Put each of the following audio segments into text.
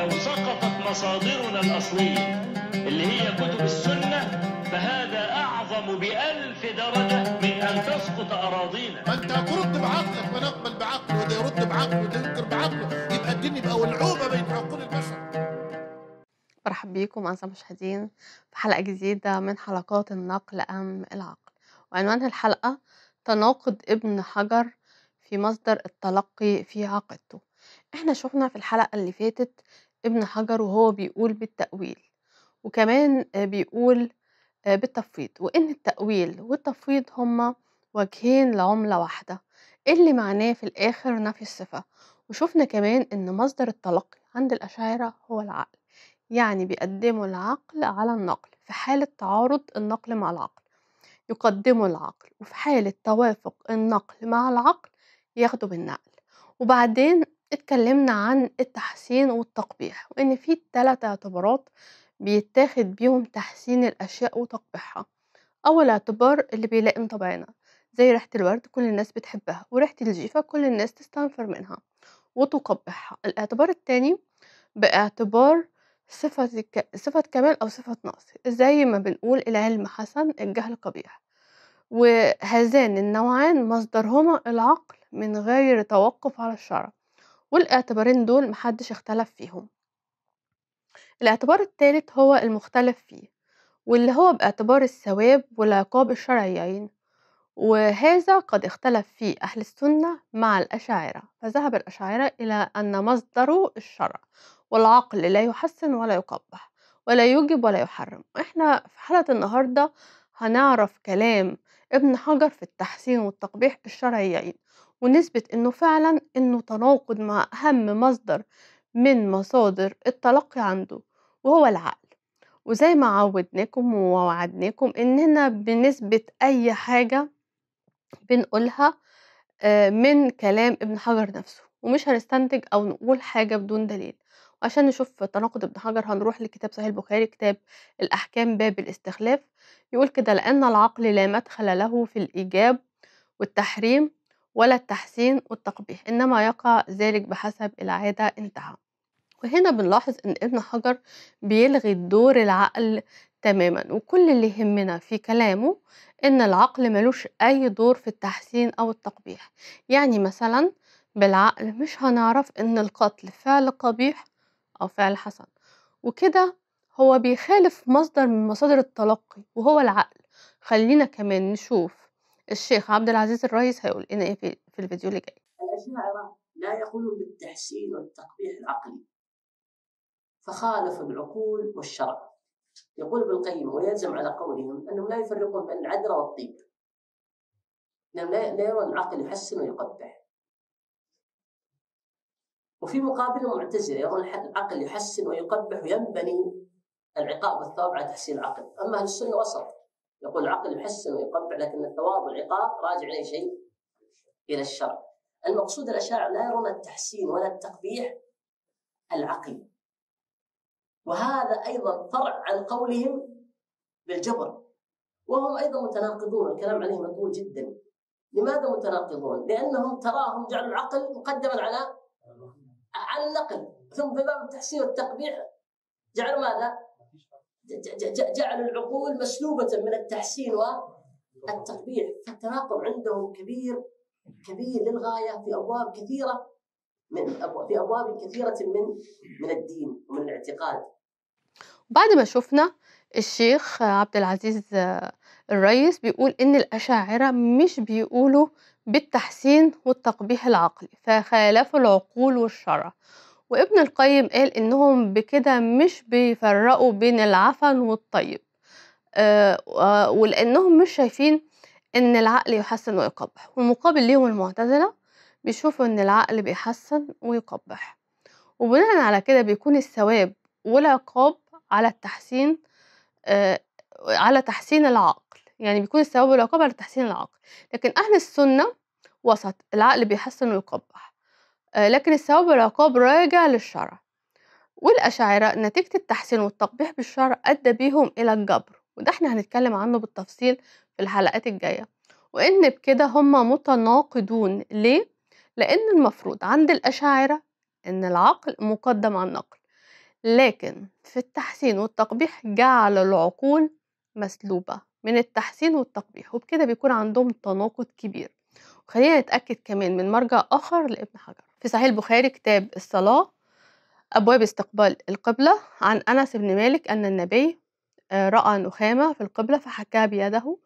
لو سقطت مصادرنا الأصلية اللي هي كتب السنة فهذا أعظم بألف درجة من أن تسقط أراضينا فأنت أنت ترد بعقلك ونقبل بعقله وده يرد بعقله وده ينكر بعقله يبقى الدين يبقى ولعوبة بين عقول البشر مرحبا بيكم أعزائي مشاهدين في حلقة جديدة من حلقات النقل أم العقل وعنوان الحلقة تناقض ابن حجر في مصدر التلقي في عقيدته احنا شفنا في الحلقة اللي فاتت ابن حجر وهو بيقول بالتأويل وكمان بيقول بالتفويض وإن التأويل والتفويض هما وجهين لعملة واحدة إيه اللي معناه في الآخر نفي الصفة وشوفنا كمان إن مصدر التلقي عند الأشاعرة هو العقل يعني بيقدموا العقل على النقل في حالة تعارض النقل مع العقل يقدموا العقل وفي حالة توافق النقل مع العقل ياخدوا بالنقل وبعدين اتكلمنا عن التحسين والتقبيح وان في تلات اعتبارات بيتاخد بيهم تحسين الاشياء وتقبيحها اول اعتبار اللي بيلائم طبعنا زي ريحه الورد كل الناس بتحبها وريحه الجيفه كل الناس تستنفر منها وتقبحها الاعتبار التاني باعتبار صفة صفة كمال أو صفة نقص زي ما بنقول العلم حسن الجهل قبيح وهذان النوعان مصدرهما العقل من غير توقف على الشرع والاعتبارين دول محدش اختلف فيهم الاعتبار التالت هو المختلف فيه واللي هو باعتبار الثواب والعقاب الشرعيين وهذا قد اختلف فيه أهل السنة مع الأشاعرة فذهب الأشاعرة إلى أن مصدره الشرع والعقل لا يحسن ولا يقبح ولا يوجب ولا يحرم احنا في حلقة النهاردة هنعرف كلام ابن حجر في التحسين والتقبيح الشرعيين ونثبت انه فعلا انه تناقض مع اهم مصدر من مصادر التلقي عنده وهو العقل وزي ما عودناكم ووعدناكم اننا بنثبت اي حاجة بنقولها آه، من كلام ابن حجر نفسه ومش هنستنتج او نقول حاجة بدون دليل وعشان نشوف تناقض ابن حجر هنروح لكتاب صحيح البخاري كتاب الاحكام باب الاستخلاف يقول كده لان العقل لا مدخل له في الايجاب والتحريم ولا التحسين والتقبيح إنما يقع ذلك بحسب العادة انتهى وهنا بنلاحظ إن ابن حجر بيلغي دور العقل تماما وكل اللي يهمنا في كلامه إن العقل ملوش أي دور في التحسين أو التقبيح يعني مثلا بالعقل مش هنعرف إن القتل فعل قبيح أو فعل حسن وكده هو بيخالف مصدر من مصادر التلقي وهو العقل خلينا كمان نشوف الشيخ عبد العزيز الرئيس هيقول لنا ايه في الفيديو اللي جاي الاشاعره لا يقولون بالتحسين والتقبيح العقلي فخالفوا العقول والشرع يقول ابن القيم ويلزم على قولهم انهم لا يفرقون بين العدل والطيب لانهم لا يرون العقل يحسن ويقبح وفي مقابل المعتزله يرون العقل يحسن ويقبح وينبني العقاب والثواب على تحسين العقل اما اهل السنه وسط يقول العقل يحسن ويقبع لكن الثواب والعقاب راجع الى شيء الى الشرع المقصود الاشاعره لا يرون التحسين ولا التقبيح العقلي وهذا ايضا فرع عن قولهم بالجبر وهم ايضا متناقضون الكلام عليهم مطول جدا لماذا متناقضون؟ لانهم تراهم جعلوا العقل مقدما على على النقل ثم في باب التحسين والتقبيح جعلوا ماذا؟ جعلوا العقول مسلوبة من التحسين والتقبيح فالتناقض عندهم كبير كبير للغاية في أبواب كثيرة من في أبواب كثيرة من من الدين ومن الاعتقاد بعد ما شفنا الشيخ عبد العزيز الرئيس بيقول إن الأشاعرة مش بيقولوا بالتحسين والتقبيح العقلي فخالفوا العقول والشرع وابن القيم قال إنهم بكده مش بيفرقوا بين العفن والطيب آه، ولأنهم مش شايفين إن العقل يحسن ويقبح والمقابل ليهم المعتزلة بيشوفوا إن العقل بيحسن ويقبح وبناء على كده بيكون الثواب والعقاب على التحسين آه، على تحسين العقل يعني بيكون الثواب والعقاب على تحسين العقل لكن أهل السنة وسط العقل بيحسن ويقبح آه، لكن الثواب والعقاب راجع للشرع والأشاعرة نتيجة التحسين والتقبيح بالشرع أدى بيهم إلى الجبر وده احنا هنتكلم عنه بالتفصيل في الحلقات الجاية وإن بكده هم متناقضون ليه؟ لأن المفروض عند الأشاعرة إن العقل مقدم على النقل لكن في التحسين والتقبيح جعل العقول مسلوبة من التحسين والتقبيح وبكده بيكون عندهم تناقض كبير وخلينا نتأكد كمان من مرجع آخر لابن حجر في صحيح البخاري كتاب الصلاة أبواب استقبال القبلة عن أنس بن مالك أن النبي آه، رأى نخامة في القبلة فحكى بيده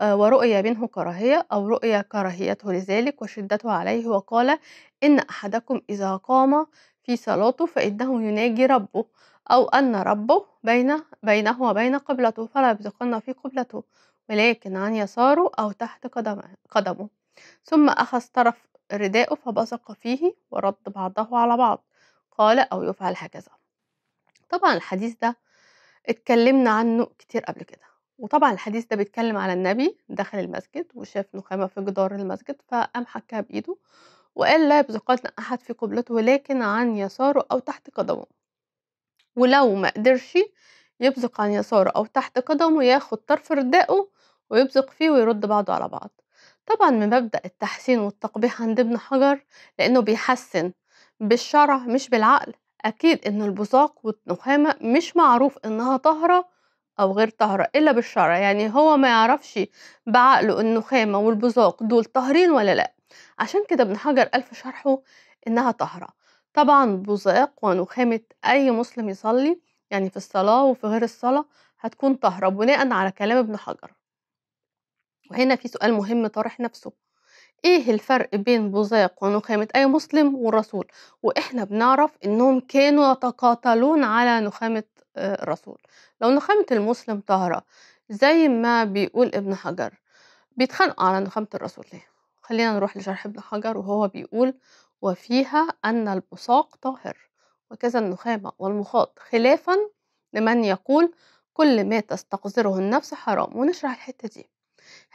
آه، ورؤية منه كراهية أو رؤية كراهيته لذلك وشدته عليه وقال إن أحدكم إذا قام في صلاته فإنه يناجي ربه أو أن ربه بين بينه وبين قبلته فلا يبزقن في قبلته ولكن عن يساره أو تحت قدمه ثم أخذ طرف رداءه فبصق فيه ورد بعضه على بعض قال أو يفعل هكذا طبعا الحديث ده اتكلمنا عنه كتير قبل كده وطبعا الحديث ده بيتكلم على النبي دخل المسجد وشاف نخامة في جدار المسجد فقام حكها بإيده وقال لا يبزقن أحد في قبلته ولكن عن يساره أو تحت قدمه ولو ما قدرش يبزق عن يساره أو تحت قدمه ياخد طرف ردائه ويبزق فيه ويرد بعضه على بعض طبعا من مبدأ التحسين والتقبيح ابن حجر لأنه بيحسن بالشرع مش بالعقل أكيد إن البزاق والنخامة مش معروف إنها طاهرة أو غير طاهرة إلا بالشرع يعني هو ما يعرفش بعقله النخامة والبزاق دول طاهرين ولا لأ عشان كده ابن حجر قال في شرحه إنها طاهرة طبعا بزاق ونخامة أي مسلم يصلي يعني في الصلاة وفي غير الصلاة هتكون طاهرة بناء على كلام ابن حجر وهنا في سؤال مهم طرح نفسه ايه الفرق بين بوزاق ونخامة أي مسلم والرسول واحنا بنعرف انهم كانوا يتقاتلون على نخامة الرسول آه، لو نخامة المسلم طاهرة زي ما بيقول ابن حجر بيتخانقوا على نخامة الرسول ليه خلينا نروح لشرح ابن حجر وهو بيقول وفيها أن البصاق طاهر وكذا النخامة والمخاط خلافا لمن يقول كل ما تستقذره النفس حرام ونشرح الحتة دي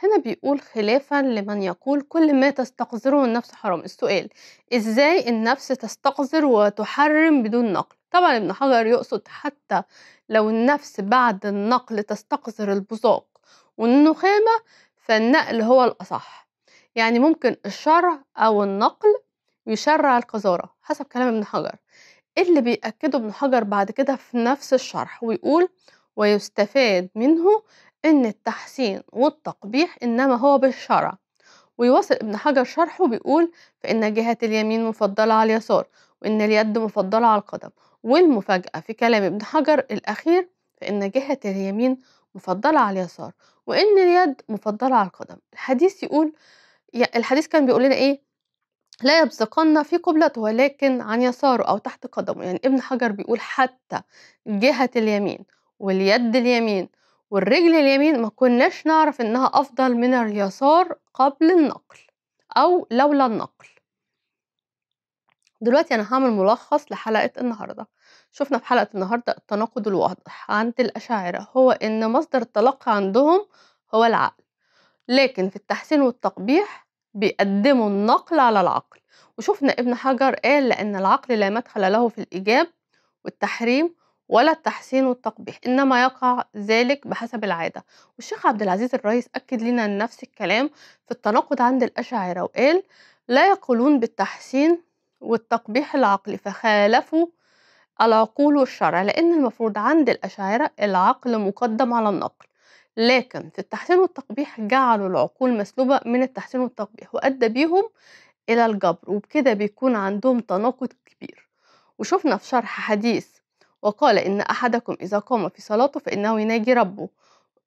هنا بيقول خلافا لمن يقول كل ما تستقذره النفس حرام السؤال ازاي النفس تستقذر وتحرم بدون نقل طبعا ابن حجر يقصد حتى لو النفس بعد النقل تستقذر البزاق والنخامة فالنقل هو الأصح يعني ممكن الشرع أو النقل يشرع القذارة حسب كلام ابن حجر إيه اللي بيأكده ابن حجر بعد كده في نفس الشرح ويقول ويستفاد منه إن التحسين والتقبيح إنما هو بالشرع ويواصل ابن حجر شرحه بيقول فإن جهة اليمين مفضلة على اليسار وإن اليد مفضلة على القدم والمفاجأة في كلام ابن حجر الأخير فإن جهة اليمين مفضلة على اليسار وإن اليد مفضلة على القدم الحديث يقول الحديث كان بيقول لنا إيه لا يبصقن في قبلته ولكن عن يساره أو تحت قدمه يعني ابن حجر بيقول حتى جهة اليمين واليد اليمين والرجل اليمين ما كناش نعرف إنها أفضل من اليسار قبل النقل أو لولا النقل دلوقتي أنا هعمل ملخص لحلقة النهاردة شفنا في حلقة النهاردة التناقض الواضح عند الأشاعرة هو إن مصدر التلقي عندهم هو العقل لكن في التحسين والتقبيح بيقدموا النقل على العقل وشفنا ابن حجر قال لأن العقل لا مدخل له في الإيجاب والتحريم ولا التحسين والتقبيح إنما يقع ذلك بحسب العادة والشيخ عبد العزيز الرئيس أكد لنا نفس الكلام في التناقض عند الأشاعرة وقال لا يقولون بالتحسين والتقبيح العقلي فخالفوا العقول والشرع لأن المفروض عند الأشاعرة العقل مقدم على النقل لكن في التحسين والتقبيح جعلوا العقول مسلوبة من التحسين والتقبيح وأدى بيهم إلى الجبر وبكده بيكون عندهم تناقض كبير وشفنا في شرح حديث وقال إن أحدكم إذا قام في صلاته فإنه يناجي ربه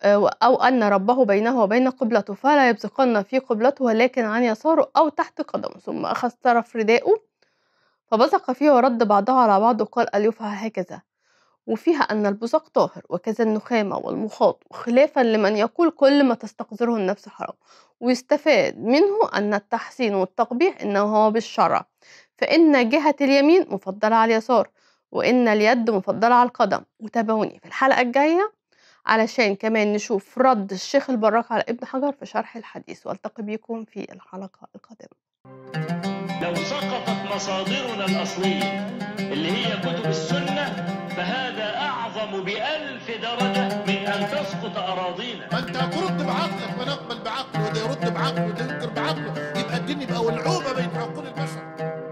آه، أو أن ربه بينه وبين قبلته فلا يبصقن في قبلته ولكن عن يساره أو تحت قدمه ثم أخذ طرف رداءه فبصق فيه ورد بعضها على بعض وقال أليفها هكذا وفيها أن البصق طاهر وكذا النخامة والمخاط وخلافا لمن يقول كل ما تستقذره النفس حرام ويستفاد منه أن التحسين والتقبيح إنه هو بالشرع فإن جهة اليمين مفضلة على اليسار وإن اليد مفضلة على القدم وتابعوني في الحلقة الجاية علشان كمان نشوف رد الشيخ البراك على ابن حجر في شرح الحديث والتقي بكم في الحلقة القادمة لو سقطت مصادرنا الأصلية اللي هي كتب السنة فهذا أعظم بألف درجة من أن تسقط أراضينا ما أنت هترد بعقلك ما نقبل بعقله وده يرد بعقله وده ينكر بعقله يبقى الدين يبقى ولعوبة بين عقول البشر